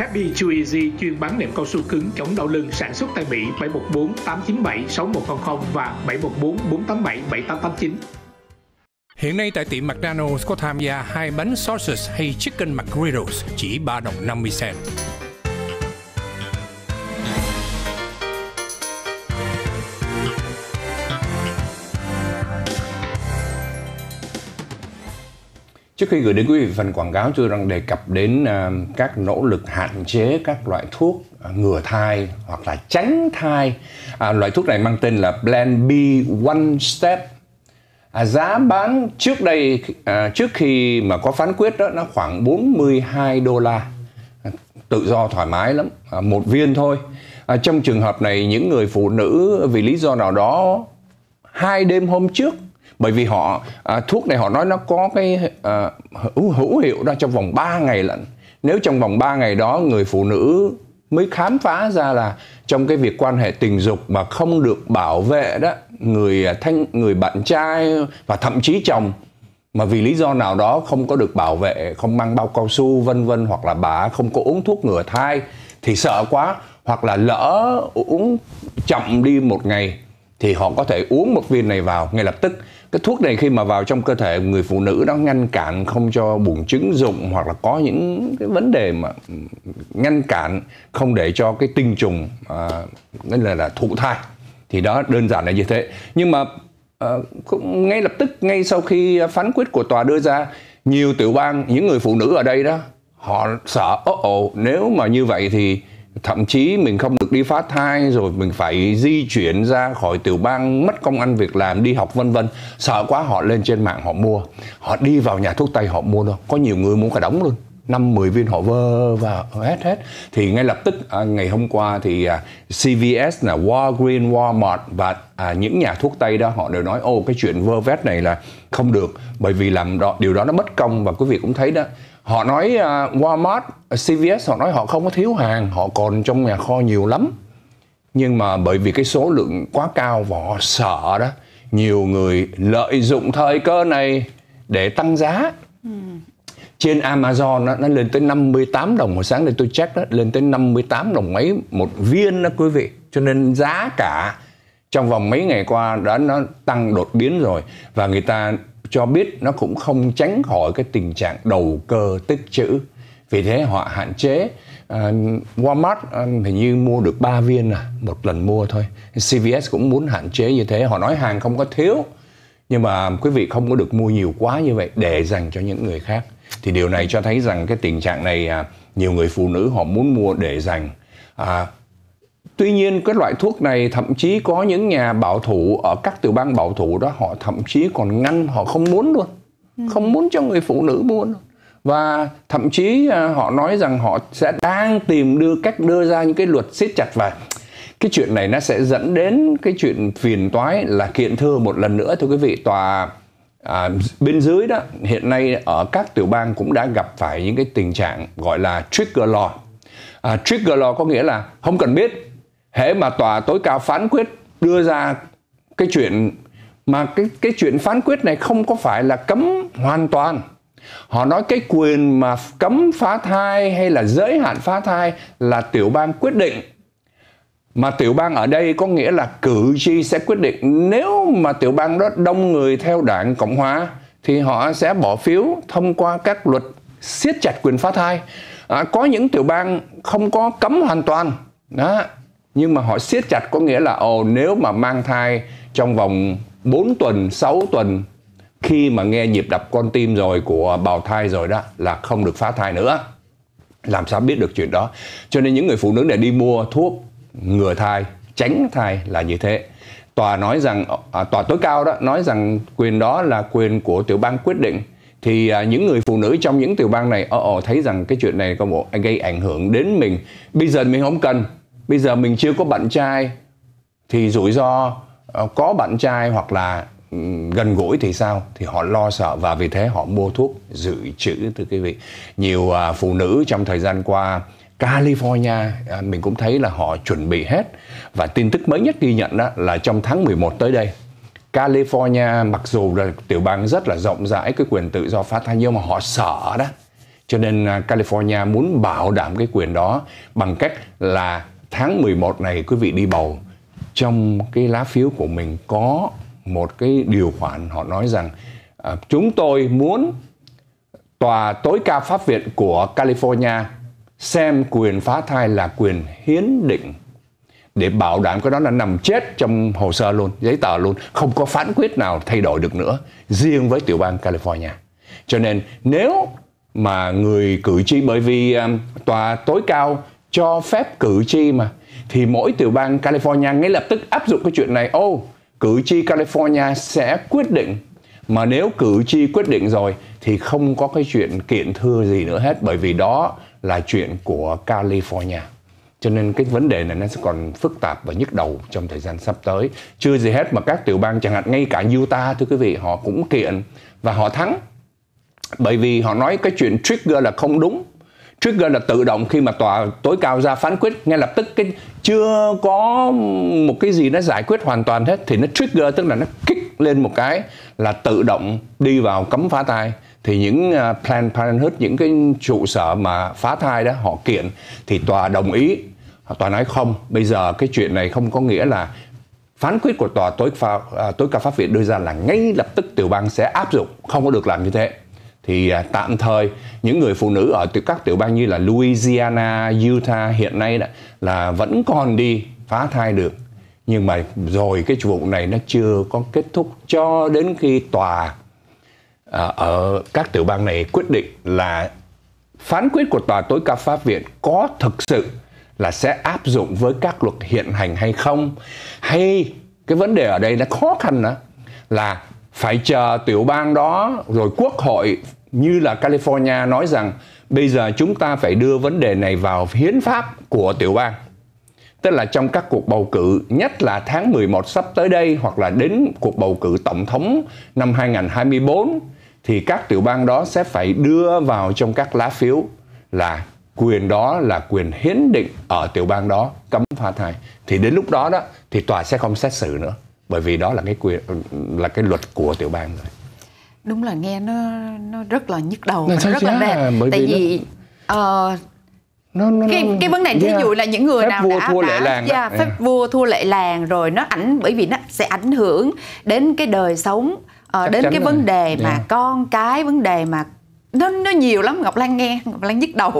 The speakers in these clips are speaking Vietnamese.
Happy Chew chuyên bán nệm cao su cứng chống đau lưng sản xuất tại Mỹ 714 897 6100 và 714 487 7889. Hiện nay tại tiệm McDonald's có tham gia hai bánh sausage hay chicken McGriddles chỉ 3 đồng 50 cent. Trước khi gửi đến quý vị phần quảng cáo, tôi đang đề cập đến à, các nỗ lực hạn chế các loại thuốc à, ngừa thai hoặc là tránh thai. À, loại thuốc này mang tên là Plan B One Step. À, giá bán trước đây à, trước khi mà có phán quyết đó nó khoảng 42 đô la. À, tự do thoải mái lắm, à, một viên thôi. À, trong trường hợp này những người phụ nữ vì lý do nào đó hai đêm hôm trước bởi vì họ à, thuốc này họ nói nó có cái à, hữu, hữu hiệu ra trong vòng 3 ngày lận nếu trong vòng 3 ngày đó người phụ nữ mới khám phá ra là trong cái việc quan hệ tình dục mà không được bảo vệ đó người à, thanh người bạn trai và thậm chí chồng mà vì lý do nào đó không có được bảo vệ không mang bao cao su vân vân hoặc là bà không có uống thuốc ngừa thai thì sợ quá hoặc là lỡ uống chậm đi một ngày thì họ có thể uống một viên này vào ngay lập tức cái thuốc này khi mà vào trong cơ thể người phụ nữ nó ngăn cản không cho buồng trứng dụng hoặc là có những cái vấn đề mà ngăn cản không để cho cái tinh trùng à, nên là là thụ thai thì đó đơn giản là như thế nhưng mà à, ngay lập tức ngay sau khi phán quyết của tòa đưa ra nhiều tiểu bang những người phụ nữ ở đây đó họ sợ ố ồ nếu mà như vậy thì thậm chí mình không được đi phá thai rồi mình phải di chuyển ra khỏi tiểu bang mất công ăn việc làm đi học vân vân sợ quá họ lên trên mạng họ mua họ đi vào nhà thuốc tây họ mua đâu có nhiều người muốn cả đóng luôn năm 10 viên họ vơ và hết hết thì ngay lập tức à, ngày hôm qua thì à, CVS là Walgreens, Walmart và à, những nhà thuốc tây đó họ đều nói ô cái chuyện vơ vét này là không được bởi vì làm đó điều đó nó bất công và quý vị cũng thấy đó họ nói à, Walmart, CVS họ nói họ không có thiếu hàng họ còn trong nhà kho nhiều lắm nhưng mà bởi vì cái số lượng quá cao và họ sợ đó nhiều người lợi dụng thời cơ này để tăng giá ừ trên Amazon nó, nó lên tới 58 đồng một sáng đây tôi check đó lên tới 58 đồng mấy một viên đó quý vị cho nên giá cả trong vòng mấy ngày qua đã nó tăng đột biến rồi và người ta cho biết nó cũng không tránh khỏi cái tình trạng đầu cơ tích trữ vì thế họ hạn chế uh, Walmart um, hình như mua được 3 viên à một lần mua thôi CVS cũng muốn hạn chế như thế họ nói hàng không có thiếu nhưng mà quý vị không có được mua nhiều quá như vậy để dành cho những người khác thì điều này cho thấy rằng cái tình trạng này à, nhiều người phụ nữ họ muốn mua để dành à, Tuy nhiên cái loại thuốc này thậm chí có những nhà bảo thủ ở các tiểu bang bảo thủ đó họ thậm chí còn ngăn họ không muốn luôn. Ừ. Không muốn cho người phụ nữ mua luôn. Và thậm chí à, họ nói rằng họ sẽ đang tìm đưa cách đưa ra những cái luật siết chặt và cái chuyện này nó sẽ dẫn đến cái chuyện phiền toái là kiện thưa một lần nữa thưa quý vị tòa À, bên dưới đó hiện nay ở các tiểu bang cũng đã gặp phải những cái tình trạng gọi là trigger law. À, trigger law có nghĩa là không cần biết, hễ mà tòa tối cao phán quyết đưa ra cái chuyện mà cái cái chuyện phán quyết này không có phải là cấm hoàn toàn. Họ nói cái quyền mà cấm phá thai hay là giới hạn phá thai là tiểu bang quyết định mà tiểu bang ở đây có nghĩa là cử tri sẽ quyết định nếu mà tiểu bang đó đông người theo đảng cộng hòa thì họ sẽ bỏ phiếu thông qua các luật siết chặt quyền phá thai à, có những tiểu bang không có cấm hoàn toàn đó nhưng mà họ siết chặt có nghĩa là ồ nếu mà mang thai trong vòng 4 tuần 6 tuần khi mà nghe nhịp đập con tim rồi của bào thai rồi đó là không được phá thai nữa làm sao biết được chuyện đó cho nên những người phụ nữ để đi mua thuốc ngừa thai tránh thai là như thế tòa nói rằng à, tòa tối cao đó nói rằng quyền đó là quyền của tiểu bang quyết định thì à, những người phụ nữ trong những tiểu bang này ồ ờ, ồ ờ, thấy rằng cái chuyện này có một gây ảnh hưởng đến mình bây giờ mình không cần bây giờ mình chưa có bạn trai thì rủi ro à, có bạn trai hoặc là ừ, gần gũi thì sao thì họ lo sợ và vì thế họ mua thuốc dự trữ thưa quý vị nhiều à, phụ nữ trong thời gian qua California à, mình cũng thấy là họ chuẩn bị hết và tin tức mới nhất ghi nhận đó là trong tháng 11 tới đây California mặc dù là tiểu bang rất là rộng rãi cái quyền tự do phát thanh nhưng mà họ sợ đó cho nên à, California muốn bảo đảm cái quyền đó bằng cách là tháng 11 này quý vị đi bầu trong cái lá phiếu của mình có một cái điều khoản họ nói rằng à, chúng tôi muốn tòa tối cao pháp viện của California xem quyền phá thai là quyền hiến định để bảo đảm cái đó là nằm chết trong hồ sơ luôn, giấy tờ luôn, không có phán quyết nào thay đổi được nữa, riêng với tiểu bang California. Cho nên nếu mà người cử tri bởi vì um, tòa tối cao cho phép cử tri mà thì mỗi tiểu bang California ngay lập tức áp dụng cái chuyện này, ô oh, cử tri California sẽ quyết định mà nếu cử tri quyết định rồi thì không có cái chuyện kiện thưa gì nữa hết bởi vì đó là chuyện của California cho nên cái vấn đề này nó sẽ còn phức tạp và nhức đầu trong thời gian sắp tới chưa gì hết mà các tiểu bang chẳng hạn ngay cả Utah thưa quý vị họ cũng kiện và họ thắng bởi vì họ nói cái chuyện trigger là không đúng trigger là tự động khi mà tòa tối cao ra phán quyết ngay lập tức cái chưa có một cái gì nó giải quyết hoàn toàn hết thì nó trigger tức là nó kích lên một cái là tự động đi vào cấm phá thai thì những à, Planned Parenthood những cái trụ sở mà phá thai đó họ kiện thì tòa đồng ý tòa nói không bây giờ cái chuyện này không có nghĩa là phán quyết của tòa tối pha, à, tối cao pháp viện đưa ra là ngay lập tức tiểu bang sẽ áp dụng không có được làm như thế thì à, tạm thời những người phụ nữ ở các tiểu bang như là Louisiana, Utah hiện nay đó, là vẫn còn đi phá thai được nhưng mà rồi cái vụ này nó chưa có kết thúc cho đến khi tòa Ờ, ở các tiểu bang này quyết định là phán quyết của tòa tối cao pháp viện có thực sự là sẽ áp dụng với các luật hiện hành hay không hay cái vấn đề ở đây nó khó khăn đó là phải chờ tiểu bang đó rồi quốc hội như là California nói rằng bây giờ chúng ta phải đưa vấn đề này vào hiến pháp của tiểu bang tức là trong các cuộc bầu cử nhất là tháng 11 sắp tới đây hoặc là đến cuộc bầu cử tổng thống năm 2024 thì các tiểu bang đó sẽ phải đưa vào trong các lá phiếu là quyền đó là quyền hiến định ở tiểu bang đó cấm phá thai thì đến lúc đó đó thì tòa sẽ không xét xử nữa bởi vì đó là cái quyền là cái luật của tiểu bang rồi đúng là nghe nó nó rất là nhức đầu nó rất là mệt bởi tại vì, vì nó... uh, nó, nó, cái cái vấn đề thí yeah. dụ là những người phép nào vua đã, thua đã lệ làng yeah, phép yeah. vua thua lệ làng rồi nó ảnh bởi vì nó sẽ ảnh hưởng đến cái đời sống à, đến cái vấn đề rồi. mà dạ. con cái vấn đề mà nó nó nhiều lắm ngọc lan nghe ngọc lan nhức đầu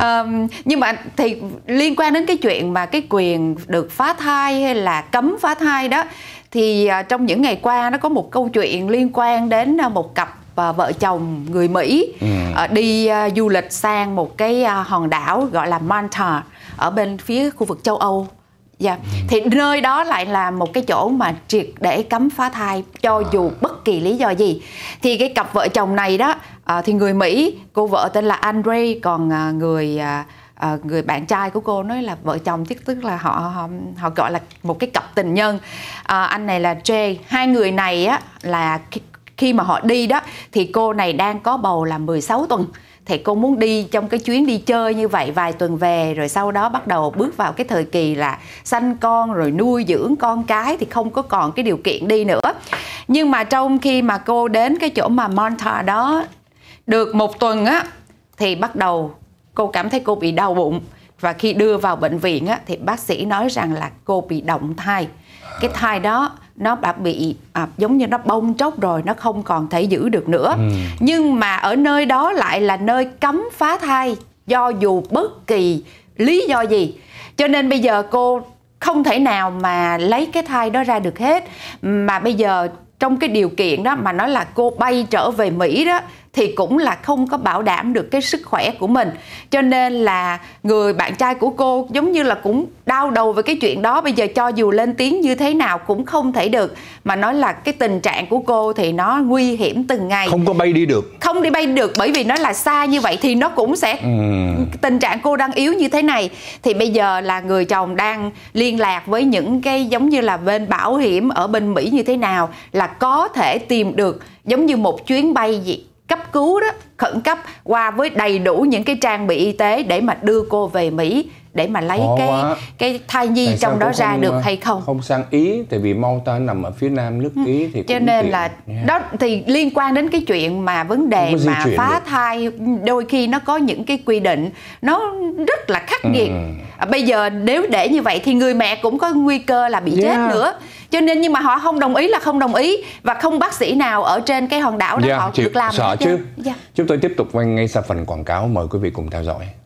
um, nhưng mà thì liên quan đến cái chuyện mà cái quyền được phá thai hay là cấm phá thai đó thì uh, trong những ngày qua nó có một câu chuyện liên quan đến uh, một cặp uh, vợ chồng người mỹ ừ. đi uh, du lịch sang một cái uh, hòn đảo gọi là manta ở bên phía khu vực châu âu Dạ, yeah. Ừ. thì nơi đó lại là một cái chỗ mà triệt để cấm phá thai cho à. dù bất kỳ lý do gì. Thì cái cặp vợ chồng này đó, à, thì người Mỹ, cô vợ tên là Andre, còn à, người à, à, người bạn trai của cô nói là vợ chồng tức tức là họ họ, họ gọi là một cái cặp tình nhân. À, anh này là Jay, hai người này á là khi mà họ đi đó thì cô này đang có bầu là 16 tuần thì cô muốn đi trong cái chuyến đi chơi như vậy vài tuần về rồi sau đó bắt đầu bước vào cái thời kỳ là sanh con rồi nuôi dưỡng con cái thì không có còn cái điều kiện đi nữa nhưng mà trong khi mà cô đến cái chỗ mà Monta đó được một tuần á thì bắt đầu cô cảm thấy cô bị đau bụng và khi đưa vào bệnh viện á, thì bác sĩ nói rằng là cô bị động thai cái thai đó nó bị à, giống như nó bông tróc rồi nó không còn thể giữ được nữa ừ. nhưng mà ở nơi đó lại là nơi cấm phá thai do dù bất kỳ lý do gì cho nên bây giờ cô không thể nào mà lấy cái thai đó ra được hết mà bây giờ trong cái điều kiện đó mà nói là cô bay trở về Mỹ đó thì cũng là không có bảo đảm được cái sức khỏe của mình cho nên là người bạn trai của cô giống như là cũng đau đầu về cái chuyện đó bây giờ cho dù lên tiếng như thế nào cũng không thể được mà nói là cái tình trạng của cô thì nó nguy hiểm từng ngày không có bay đi được không đi bay được bởi vì nó là xa như vậy thì nó cũng sẽ ừ. tình trạng cô đang yếu như thế này thì bây giờ là người chồng đang liên lạc với những cái giống như là bên bảo hiểm ở bên Mỹ như thế nào là có thể tìm được giống như một chuyến bay gì cấp cứu đó khẩn cấp qua với đầy đủ những cái trang bị y tế để mà đưa cô về Mỹ để mà lấy Khó cái quá. cái thai nhi tại trong đó ra được ờ, hay không không sang ý tại vì Malta nằm ở phía nam nước ừ. ý thì cho nên tiện. là yeah. đó thì liên quan đến cái chuyện mà vấn đề mà phá được. thai đôi khi nó có những cái quy định nó rất là khắc nghiệt ừ. À, bây giờ nếu để như vậy thì người mẹ cũng có nguy cơ là bị yeah. chết nữa cho nên nhưng mà họ không đồng ý là không đồng ý và không bác sĩ nào ở trên cái hòn đảo đó yeah, họ chịu, được làm sợ chứ yeah. Dạ. chúng tôi tiếp tục quay ngay sau phần quảng cáo mời quý vị cùng theo dõi